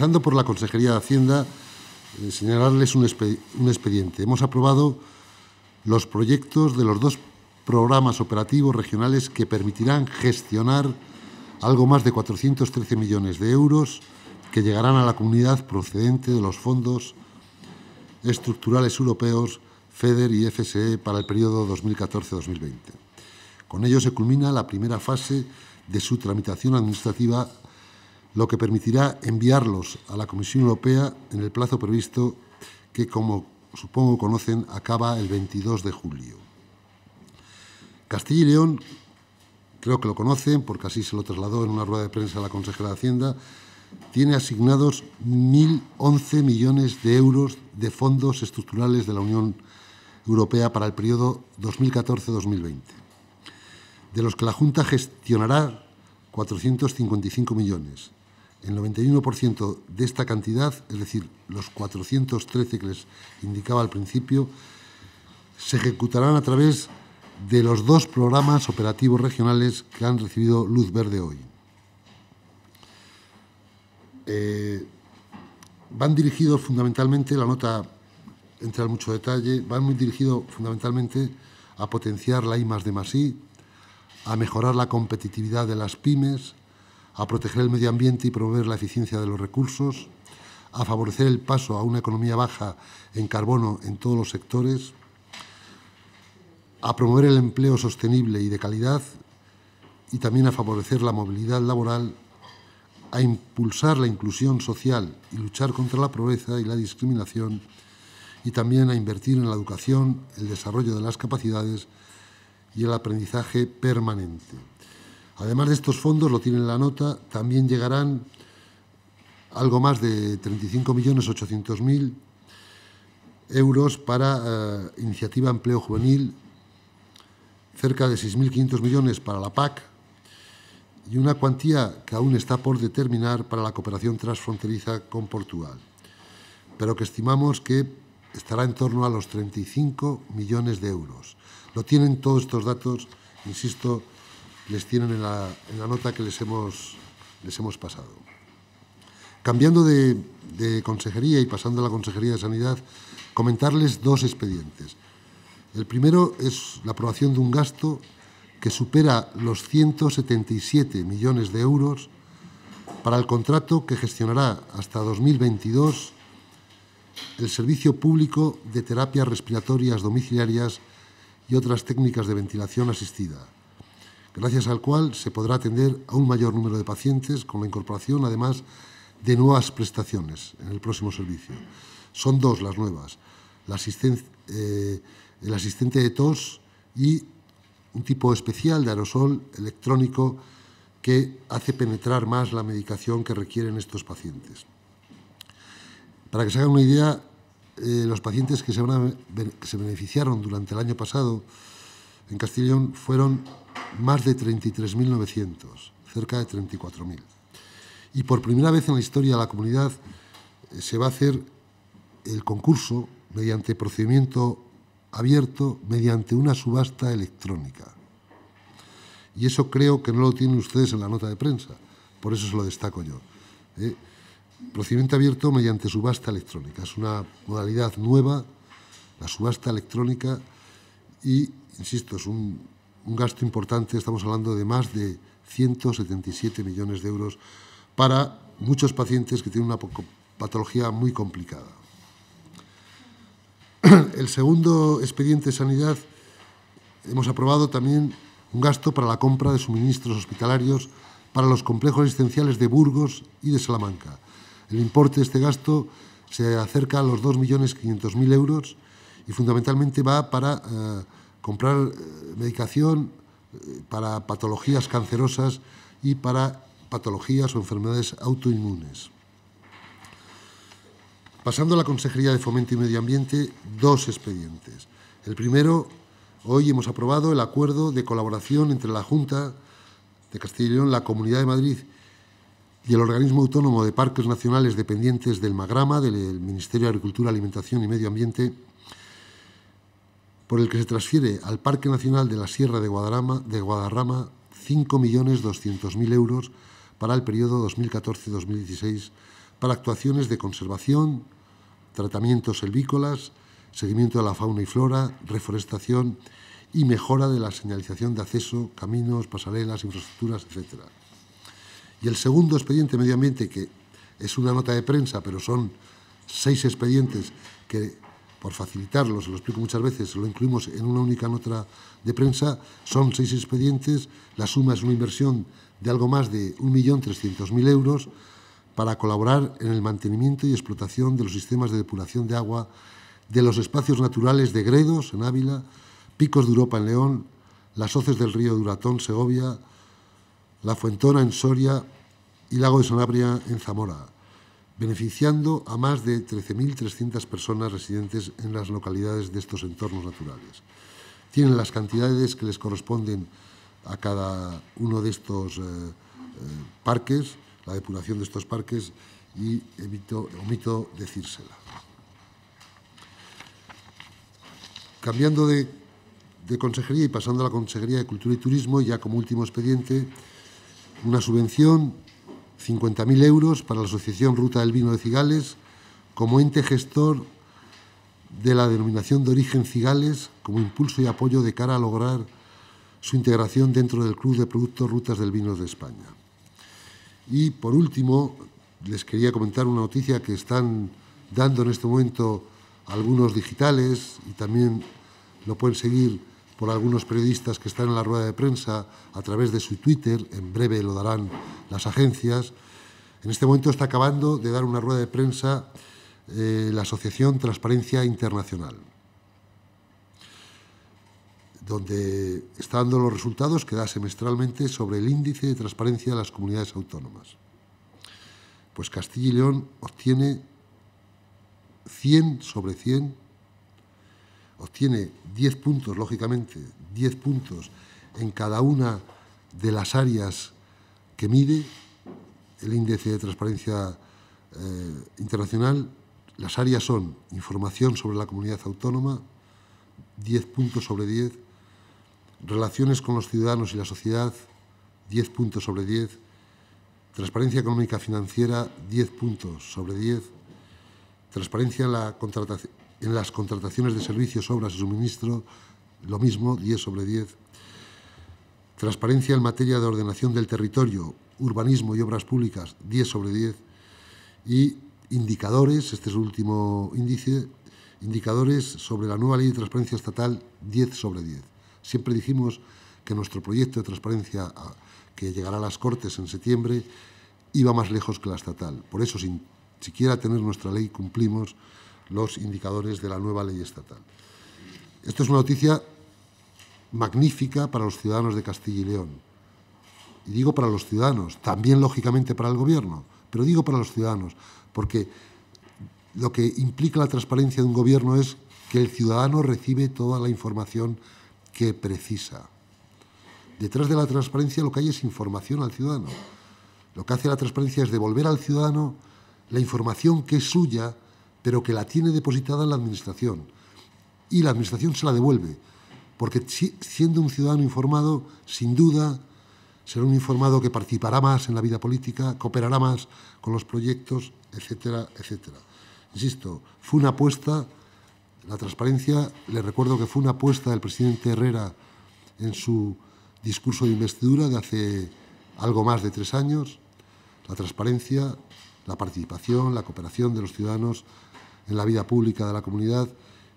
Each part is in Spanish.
Empezando por la Consejería de Hacienda, eh, señalarles un, un expediente. Hemos aprobado los proyectos de los dos programas operativos regionales que permitirán gestionar algo más de 413 millones de euros que llegarán a la comunidad procedente de los fondos estructurales europeos FEDER y FSE para el periodo 2014-2020. Con ello se culmina la primera fase de su tramitación administrativa lo que permitirá enviarlos a la Comisión Europea en el plazo previsto que, como supongo conocen, acaba el 22 de julio. Castilla y León, creo que lo conocen porque así se lo trasladó en una rueda de prensa a la consejera de Hacienda, tiene asignados 1.011 millones de euros de fondos estructurales de la Unión Europea para el periodo 2014-2020, de los que la Junta gestionará 455 millones, el 91% de esta cantidad, es decir, los 413 que les indicaba al principio, se ejecutarán a través de los dos programas operativos regionales que han recibido luz verde hoy. Eh, van dirigidos fundamentalmente, la nota entra en mucho detalle, van muy dirigidos fundamentalmente a potenciar la I a mejorar la competitividad de las pymes, a proteger el medio ambiente y promover la eficiencia de los recursos, a favorecer el paso a una economía baja en carbono en todos los sectores, a promover el empleo sostenible y de calidad y también a favorecer la movilidad laboral, a impulsar la inclusión social y luchar contra la pobreza y la discriminación y también a invertir en la educación, el desarrollo de las capacidades y el aprendizaje permanente. Además de estos fondos, lo tienen en la nota, también llegarán algo más de 35.800.000 euros para eh, iniciativa empleo juvenil, cerca de 6.500 millones para la PAC y una cuantía que aún está por determinar para la cooperación transfronteriza con Portugal, pero que estimamos que estará en torno a los 35 millones de euros. Lo tienen todos estos datos, insisto, les tienen en la, nota que les hemos, les hemos pasado. Cambiando de, de, consejería y pasando a la Consejería de Sanidad, comentarles dos expedientes. El primero es la aprobación de un gasto que supera los 177 millones de euros para el contrato que gestionará hasta 2022 el Servicio Público de Terapias Respiratorias Domiciliarias y otras técnicas de ventilación asistida, gracias al cual se podrá atender a un mayor número de pacientes con la incorporación, además, de nuevas prestaciones en el próximo servicio. Son dos las nuevas, eh, el asistente de tos y un tipo especial de aerosol electrónico que hace penetrar más la medicación que requieren estos pacientes. Para que se hagan una idea, eh, los pacientes que se beneficiaron durante el año pasado en Castellón fueron más de 33.900, cerca de 34.000. Y por primera vez en la historia de la comunidad eh, se va a hacer el concurso mediante procedimiento abierto, mediante una subasta electrónica. Y eso creo que no lo tienen ustedes en la nota de prensa, por eso se lo destaco yo. ¿eh? Procedimiento abierto mediante subasta electrónica. Es una modalidad nueva, la subasta electrónica, y Insisto, es un, gasto importante, estamos hablando de más de 177 millones de euros para muchos pacientes que tienen una patología muy complicada. El segundo expediente de sanidad, hemos aprobado también un gasto para la compra de suministros hospitalarios para los complejos asistenciales de Burgos y de Salamanca. El importe de este gasto se acerca a los 2.500.000 euros y fundamentalmente va para... Eh, comprar eh, medicación eh, para patologías cancerosas y para patologías o enfermedades autoinmunes. Pasando a la Consejería de Fomento y Medio Ambiente, dos expedientes. El primero, hoy hemos aprobado el acuerdo de colaboración entre la Junta de Castilla y León, la Comunidad de Madrid y el Organismo Autónomo de Parques Nacionales dependientes del Magrama, del Ministerio de Agricultura, Alimentación y Medio Ambiente, por el que se transfiere al Parque Nacional de la Sierra de Guadarrama, de Guadarrama 5.200.000 euros para el periodo 2014-2016 para actuaciones de conservación, tratamientos selvícolas, seguimiento de la fauna y flora, reforestación y mejora de la señalización de acceso, caminos, pasarelas, infraestructuras, etc. Y el segundo expediente medio ambiente, que es una nota de prensa, pero son seis expedientes que por facilitarlo, se lo explico muchas veces, lo incluimos en una única nota de prensa, son seis expedientes, la suma es una inversión de algo más de 1.300.000 euros para colaborar en el mantenimiento y explotación de los sistemas de depuración de agua de los espacios naturales de Gredos, en Ávila, Picos de Europa, en León, las hoces del río Duratón, Segovia, La Fuentona, en Soria y Lago de Sanabria, en Zamora beneficiando a más de 13.300 personas residentes en las localidades de estos entornos naturales. Tienen las cantidades que les corresponden a cada uno de estos eh, eh, parques, la depuración de estos parques, y omito decírsela. Cambiando de, de consejería y pasando a la Consejería de Cultura y Turismo, ya como último expediente, una subvención 50.000 euros para la Asociación Ruta del Vino de Cigales como ente gestor de la denominación de origen Cigales como impulso y apoyo de cara a lograr su integración dentro del Club de Productos Rutas del Vino de España. Y por último, les quería comentar una noticia que están dando en este momento algunos digitales y también lo pueden seguir por algunos periodistas que están en la rueda de prensa a través de su Twitter, en breve lo darán las agencias. En este momento está acabando de dar una rueda de prensa eh, la Asociación Transparencia Internacional, donde está dando los resultados que da semestralmente sobre el índice de transparencia de las comunidades autónomas. Pues Castilla y León obtiene 100 sobre 100, obtiene 10 puntos, lógicamente, 10 puntos en cada una de las áreas que mide el índice de transparencia eh, internacional. Las áreas son información sobre la comunidad autónoma, 10 puntos sobre 10, relaciones con los ciudadanos y la sociedad, 10 puntos sobre 10, transparencia económica financiera, 10 puntos sobre 10, transparencia en la contratación en las contrataciones de servicios, obras y suministro, lo mismo, 10 sobre 10. Transparencia en materia de ordenación del territorio, urbanismo y obras públicas, 10 sobre 10. Y indicadores, este es el último índice, indicadores sobre la nueva ley de transparencia estatal, 10 sobre 10. Siempre dijimos que nuestro proyecto de transparencia ah, que llegará a las Cortes en septiembre iba más lejos que la estatal. Por eso, sin siquiera tener nuestra ley, cumplimos los indicadores de la nueva ley estatal. Esto es una noticia magnífica para los ciudadanos de Castilla y León. Y digo para los ciudadanos, también lógicamente para el gobierno, pero digo para los ciudadanos, porque lo que implica la transparencia de un gobierno es que el ciudadano recibe toda la información que precisa. Detrás de la transparencia lo que hay es información al ciudadano. Lo que hace la transparencia es devolver al ciudadano la información que es suya pero que la tiene depositada en la Administración y la Administración se la devuelve, porque siendo un ciudadano informado, sin duda, será un informado que participará más en la vida política, cooperará más con los proyectos, etcétera, etcétera. Insisto, fue una apuesta, la transparencia, le recuerdo que fue una apuesta del presidente Herrera en su discurso de investidura de hace algo más de tres años, la transparencia, la participación, la cooperación de los ciudadanos en la vida pública de la comunidad.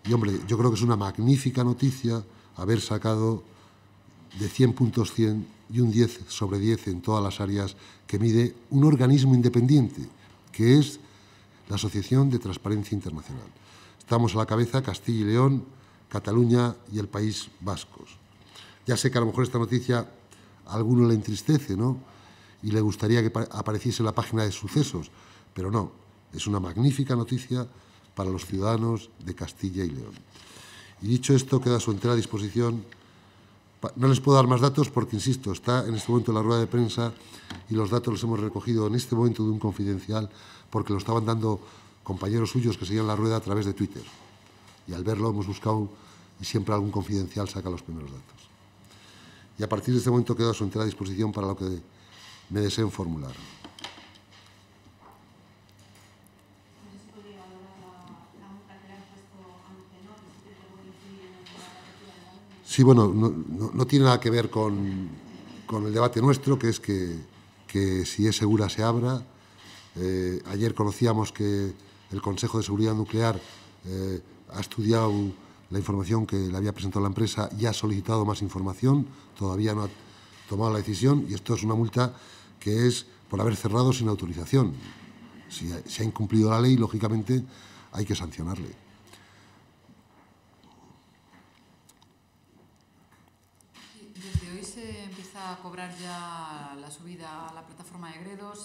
Y hombre, yo creo que es una magnífica noticia haber sacado de 100 puntos 100 y un 10 sobre 10 en todas las áreas que mide un organismo independiente, que es la Asociación de Transparencia Internacional. Estamos a la cabeza Castilla y León, Cataluña y el País Vascos. Ya sé que a lo mejor esta noticia a alguno le entristece, ¿no? Y le gustaría que apareciese en la página de sucesos, pero no, es una magnífica noticia para los ciudadanos de Castilla y León. Y dicho esto, queda a su entera disposición. No les puedo dar más datos porque, insisto, está en este momento en la rueda de prensa y los datos los hemos recogido en este momento de un confidencial porque lo estaban dando compañeros suyos que seguían la rueda a través de Twitter. Y al verlo hemos buscado y siempre algún confidencial saca los primeros datos. Y a partir de este momento queda a su entera disposición para lo que me deseen formular. Sí, bueno, no, tiene nada que ver con, el debate nuestro, que es que, si es segura se abra. Eh, ayer conocíamos que el Consejo de Seguridad Nuclear eh, ha estudiado la información que le había presentado la empresa y ha solicitado más información. Todavía no ha tomado la decisión y esto es una multa que es por haber cerrado sin autorización. Si se si ha incumplido la ley, lógicamente hay que sancionarle. cobrar ya la subida a la plataforma de Gredos.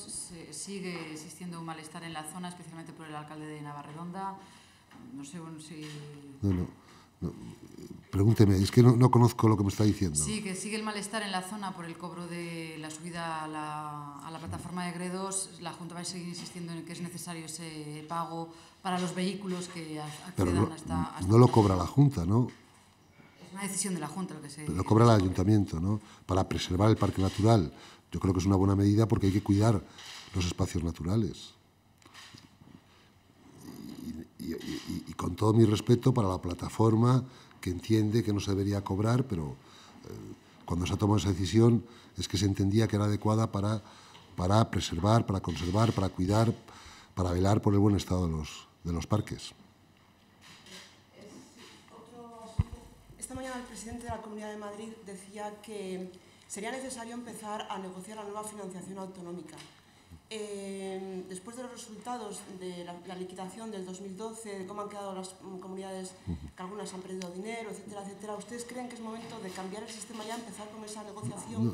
sigue existiendo un malestar en la zona, especialmente por el alcalde de Navarredonda. No sé si... Pregúnteme, es que no, no, conozco lo que me está diciendo. Sí, que sigue el malestar en la zona por el cobro de la subida a la, a la plataforma de Gredos. La Junta va a seguir insistiendo en que es necesario ese pago para los vehículos que accedan no, hasta, hasta... No lo cobra la Junta, ¿no? Es una decisión de la Junta lo que se... lo cobra el ayuntamiento, ¿no? Para preservar el parque natural. Yo creo que es una buena medida porque hay que cuidar los espacios naturales. Y, con todo mi respeto para la plataforma que entiende que no se debería cobrar, pero eh, cuando se ha tomado esa decisión es que se entendía que era adecuada para, para preservar, para conservar, para cuidar, para velar por el buen estado de los, de los parques. presidente de la Comunidad de Madrid decía que sería necesario empezar a negociar la nueva financiación autonómica. Eh, después de los resultados de la, liquidación del 2012, de cómo han quedado las mm, comunidades, que algunas han perdido dinero, etcétera, etcétera, ¿ustedes creen que es momento de cambiar el sistema ya, empezar con esa negociación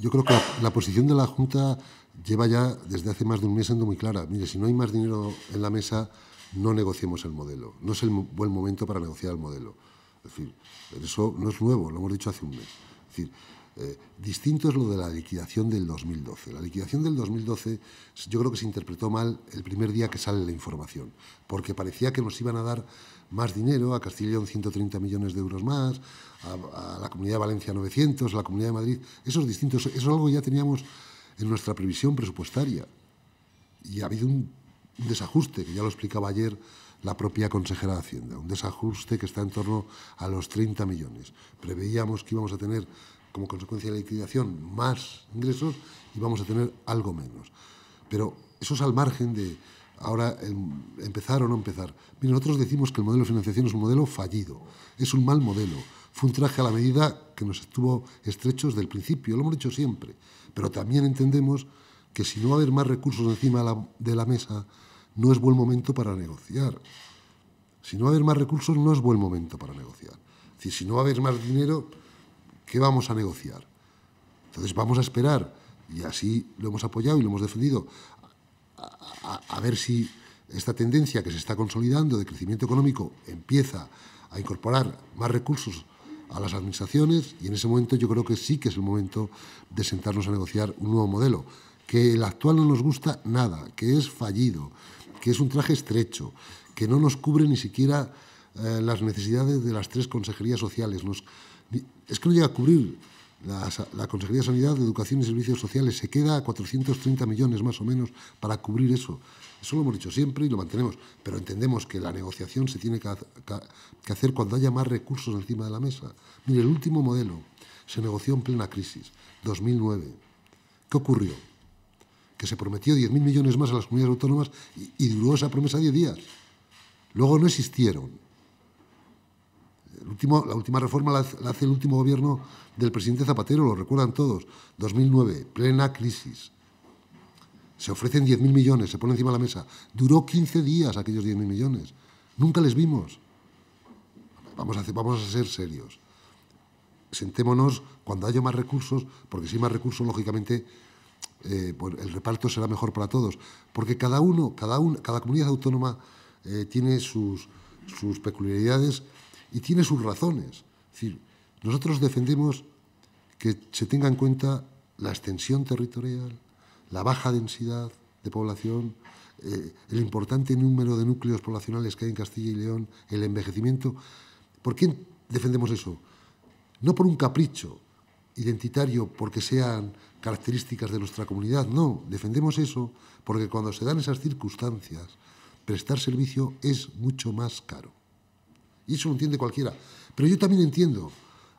yo, creo que la, la, posición de la Junta lleva ya desde hace más de un mes siendo muy clara. Mire, si no hay más dinero en la mesa, no negociemos el modelo. No es el buen momento para negociar el modelo decir, eso no es nuevo, lo hemos dicho hace un mes. decir, eh, distinto es lo de la liquidación del 2012. La liquidación del 2012 yo creo que se interpretó mal el primer día que sale la información, porque parecía que nos iban a dar más dinero, a Castilla 130 millones de euros más, a, la Comunidad de Valencia 900, a la Comunidad de Madrid. Eso es eso, es algo que ya teníamos en nuestra previsión presupuestaria. Y ha habido un desajuste, que ya lo explicaba ayer la propia consejera de Hacienda, un desajuste que está en torno a los 30 millones. Preveíamos que íbamos a tener como consecuencia de la liquidación más ingresos y vamos a tener algo menos. Pero eso es al margen de ahora empezar o no empezar. nosotros decimos que el modelo de financiación es un modelo fallido, es un mal modelo. Fue un traje a la medida que nos estuvo estrechos del principio, lo hemos dicho siempre. Pero también entendemos que si no va a haber más recursos encima de la mesa, no es buen momento para negociar. Si no va a haber más recursos, no es buen momento para negociar. si no va a haber más dinero, ¿qué vamos a negociar? Entonces vamos a esperar, y así lo hemos apoyado y lo hemos defendido, a, a ver si esta tendencia que se está consolidando de crecimiento económico empieza a incorporar más recursos a las administraciones y en ese momento yo creo que sí que es el momento de sentarnos a negociar un nuevo modelo, que el actual no nos gusta nada, que es fallido, que es un traje estrecho, que no nos cubre ni siquiera eh, las necesidades de las tres consejerías sociales. es que no llega a cubrir la, Consejería de Sanidad, Educación y Servicios Sociales. Se queda a 430 millones más o menos para cubrir eso. Eso lo hemos dicho siempre y lo mantenemos, pero entendemos que la negociación se tiene que, que hacer cuando haya más recursos encima de la mesa. Mire, el último modelo se negoció en plena crisis, 2009. ¿Qué ocurrió? que se prometió 10.000 millones más a las comunidades autónomas y, duró esa promesa 10 días. Luego no existieron. El último, la última reforma la, hace el último gobierno del presidente Zapatero, lo recuerdan todos, 2009, plena crisis. Se ofrecen 10.000 millones, se pone encima de la mesa. Duró 15 días aquellos 10.000 millones. Nunca les vimos. Vamos a, vamos a ser serios. Sentémonos cuando haya más recursos, porque si hay más recursos, lógicamente, eh, pues, el reparto será mejor para todos, porque cada uno, cada, cada comunidad autónoma eh, tiene sus, peculiaridades y tiene sus razones. nosotros defendemos que se tenga en cuenta la extensión territorial, la baja densidad de población, eh, el importante número de núcleos poblacionales que hay en Castilla y León, el envejecimiento. ¿Por qué defendemos eso? No por un capricho identitario, porque sean características de nuestra comunidad. No, defendemos eso porque cuando se dan esas circunstancias, prestar servicio es mucho más caro. Y eso lo entiende cualquiera. Pero yo también entiendo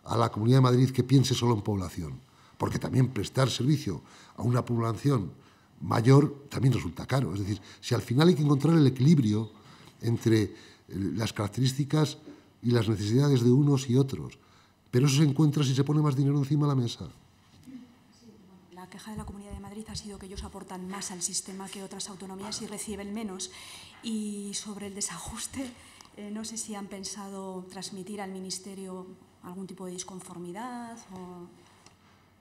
a la Comunidad de Madrid que piense solo en población, porque también prestar servicio a una población mayor también resulta caro. Es decir, si al final hay que encontrar el equilibrio entre eh, las características y las necesidades de unos y otros, pero eso se encuentra si se pone más dinero encima de la mesa queja de la Comunidad de Madrid ha sido que ellos aportan más al sistema que otras autonomías y reciben menos. Y sobre el desajuste, eh, no sé si han pensado transmitir al Ministerio algún tipo de disconformidad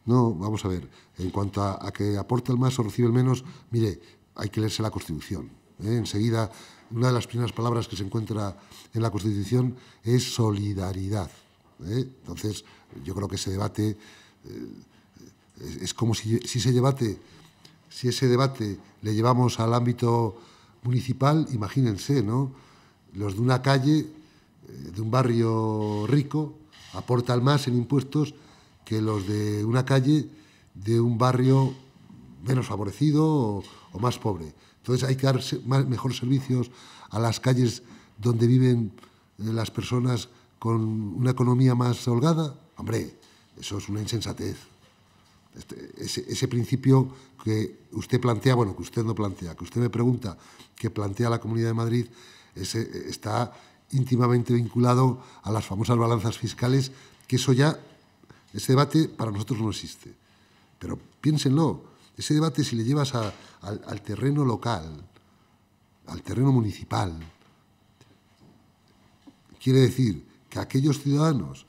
No, vamos a ver. En cuanto a, que aporta el más o recibe el menos, mire, hay que leerse la Constitución. ¿eh? Enseguida, una de las primeras palabras que se encuentra en la Constitución es solidaridad. ¿eh? Entonces, yo creo que ese debate es, como si, si, ese debate, si ese debate le llevamos al ámbito municipal, imagínense, ¿no? Los de una calle, eh, de un barrio rico, aportan más en impuestos que los de una calle de un barrio menos favorecido o, más pobre. Entonces hay que dar mejores servicios a las calles donde viven eh, las personas con una economía más holgada. Hombre, eso es una insensatez. Este, ese, principio que usted plantea, bueno, que usted no plantea, que usted me pregunta, que plantea la Comunidad de Madrid, ese, eh, está íntimamente vinculado a las famosas balanzas fiscales, que eso ya, ese debate para nosotros no existe. Pero piénsenlo, ese debate si le llevas al terreno local, al terreno municipal, quiere decir que aquellos ciudadanos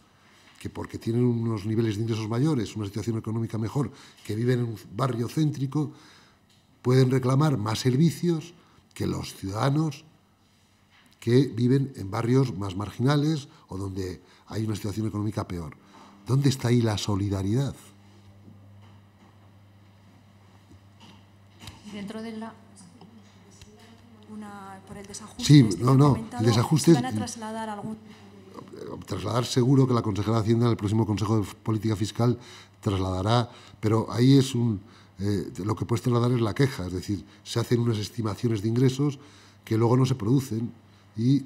que porque tienen unos niveles de ingresos mayores, una situación económica mejor, que viven en un barrio céntrico, pueden reclamar más servicios que los ciudadanos que viven en barrios más marginales o donde hay una situación económica peor. ¿Dónde está ahí la solidaridad? Dentro de la por el desajuste. Sí, este no, no, el desajuste. van a trasladar algún trasladar seguro que la consejera de Hacienda en el próximo Consejo de Política Fiscal trasladará, pero ahí es un... Eh, lo que puedes trasladar es la queja, es decir, se hacen unas estimaciones de ingresos que luego no se producen y,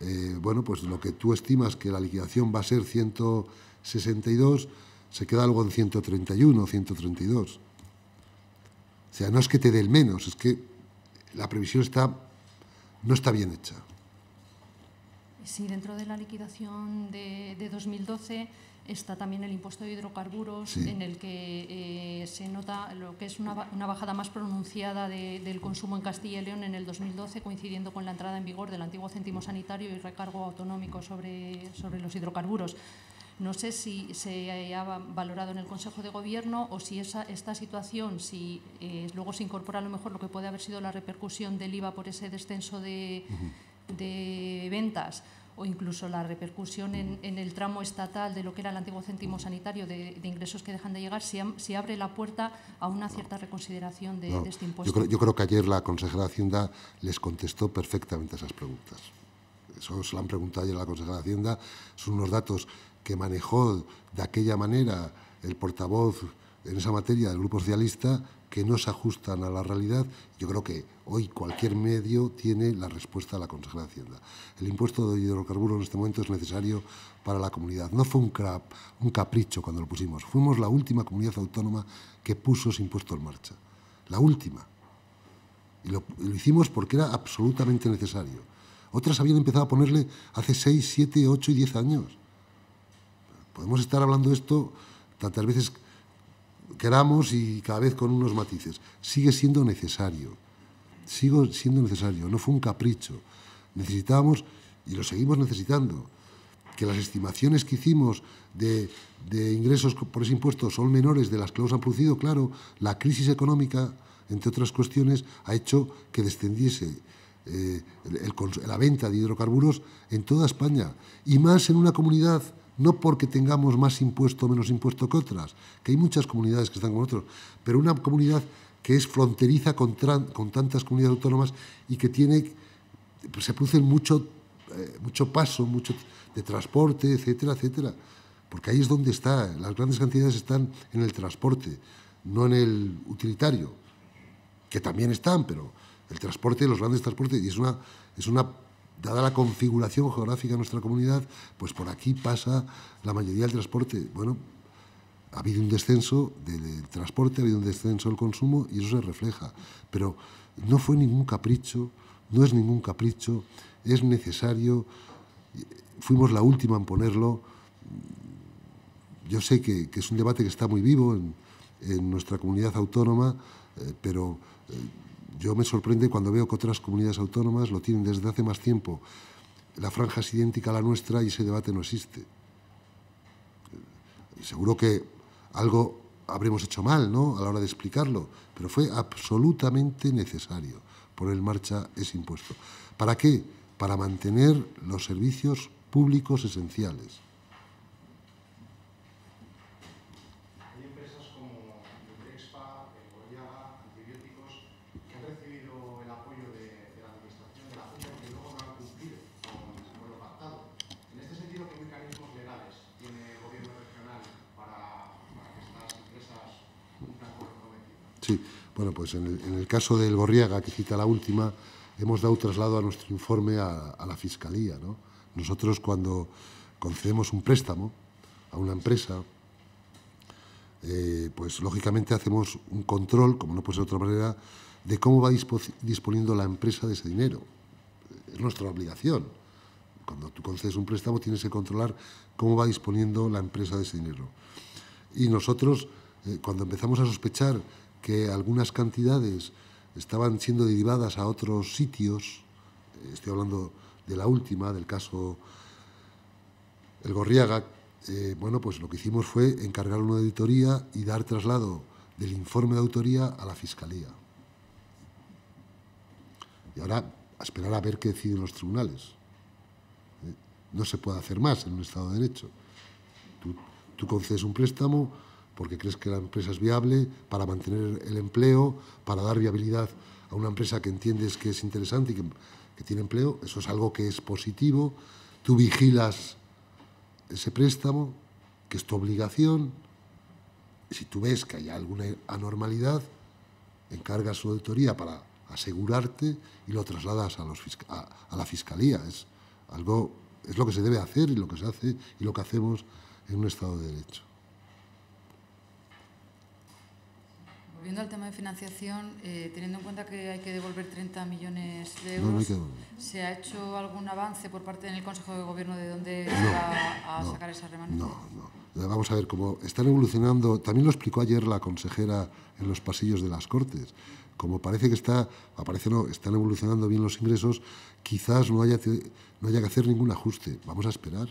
eh, bueno, pues lo que tú estimas que la liquidación va a ser 162, se queda algo en 131 o 132. O sea, no es que te dé el menos, es que la previsión está, no está bien hecha. Sí, dentro de la liquidación de, 2012 está también el impuesto de hidrocarburos, en el que eh, se nota lo que es una, bajada más pronunciada del consumo en Castilla y León en el 2012, coincidiendo con la entrada en vigor del antiguo céntimo sanitario y recargo autonómico sobre, sobre los hidrocarburos. No sé si se ha valorado en el Consejo de Gobierno o si esa, esta situación, si eh, luego se incorpora a lo mejor lo que puede haber sido la repercusión del IVA por ese descenso de de ventas o incluso la repercusión en, el tramo estatal de lo que era el antiguo céntimo sanitario de, ingresos que dejan de llegar, si, abre la puerta a una cierta reconsideración de, este impuesto. Yo creo, yo creo, que ayer la consejera de Hacienda les contestó perfectamente esas preguntas. Eso se lo han preguntado ayer a la consejera de Hacienda. Son unos datos que manejó de aquella manera el portavoz en esa materia del Grupo Socialista que no se ajustan a la realidad, yo creo que hoy cualquier medio tiene la respuesta a la consejera de Hacienda. El impuesto de hidrocarburos en este momento es necesario para la comunidad. No fue un, un capricho cuando lo pusimos. Fuimos la última comunidad autónoma que puso ese impuesto en marcha. La última. Y lo, y lo hicimos porque era absolutamente necesario. Otras habían empezado a ponerle hace 6, 7, 8 y 10 años. Podemos estar hablando de esto tantas veces queramos y cada vez con unos matices. Sigue siendo necesario, sigue siendo necesario, no fue un capricho. Necesitábamos, y lo seguimos necesitando, que las estimaciones que hicimos de, ingresos por ese impuesto son menores de las que los han producido, claro, la crisis económica, entre otras cuestiones, ha hecho que descendiese eh, la venta de hidrocarburos en toda España, y más en una comunidad no porque tengamos más impuesto o menos impuesto que otras, que hay muchas comunidades que están con otros, pero una comunidad que es fronteriza con, con tantas comunidades autónomas y que tiene, pues, se produce mucho, eh, mucho paso, mucho de transporte, etcétera, etcétera. Porque ahí es donde está, las grandes cantidades están en el transporte, no en el utilitario, que también están, pero el transporte, los grandes transportes, y es una, es una dada la configuración geográfica de nuestra comunidad, pues por aquí pasa la mayoría del transporte. Bueno, ha habido un descenso del transporte, ha habido un descenso del consumo y eso se refleja. Pero no fue ningún capricho, no es ningún capricho, es necesario. Fuimos la última en ponerlo. Yo sé que, es un debate que está muy vivo en, nuestra comunidad autónoma, eh, pero eh, yo me sorprende cuando veo que otras comunidades autónomas lo tienen desde hace más tiempo. La franja es idéntica a la nuestra y ese debate no existe. Seguro que algo habremos hecho mal a la hora de explicarlo, pero fue absolutamente necesario poner en marcha ese impuesto. ¿Para qué? Para mantener los servicios públicos esenciales. bueno, pues en el, caso del Borriaga, que cita la última, hemos dado traslado a nuestro informe a, la Fiscalía. Nosotros cuando concedemos un préstamo a una empresa, eh, pues lógicamente hacemos un control, como no puede ser de otra manera, de cómo va disponiendo la empresa de ese dinero. Es nuestra obligación. Cuando tú concedes un préstamo tienes que controlar cómo va disponiendo la empresa de ese dinero. Y nosotros, eh, cuando empezamos a sospechar que algunas cantidades estaban siendo derivadas a otros sitios, eh, estoy hablando de la última, del caso El Gorriaga, eh, bueno, pues lo que hicimos fue encargar una auditoría y dar traslado del informe de autoría a la Fiscalía. Y ahora a esperar a ver qué deciden los tribunales. Eh, no se puede hacer más en un Estado de Derecho. Tú, tú concedes un préstamo, porque crees que la empresa es viable, para mantener el empleo, para dar viabilidad a una empresa que entiendes que es interesante y que, tiene empleo, eso es algo que es positivo, tú vigilas ese préstamo, que es tu obligación, si tú ves que hay alguna anormalidad, encargas su auditoría para asegurarte y lo trasladas a, a la fiscalía. Es, algo, es lo que se debe hacer y lo que se hace y lo que hacemos en un Estado de Derecho. Volviendo al tema de financiación, eh, teniendo en cuenta que hay que devolver 30 millones de euros, ¿se ha hecho algún avance por parte del Consejo de Gobierno de dónde va a sacar esa remanente? No, no. Vamos a ver cómo están evolucionando. También lo explicó ayer la consejera en los pasillos de las Cortes. Como parece que está, están evolucionando bien los ingresos, quizás no haya, no haya que hacer ningún ajuste. Vamos a esperar.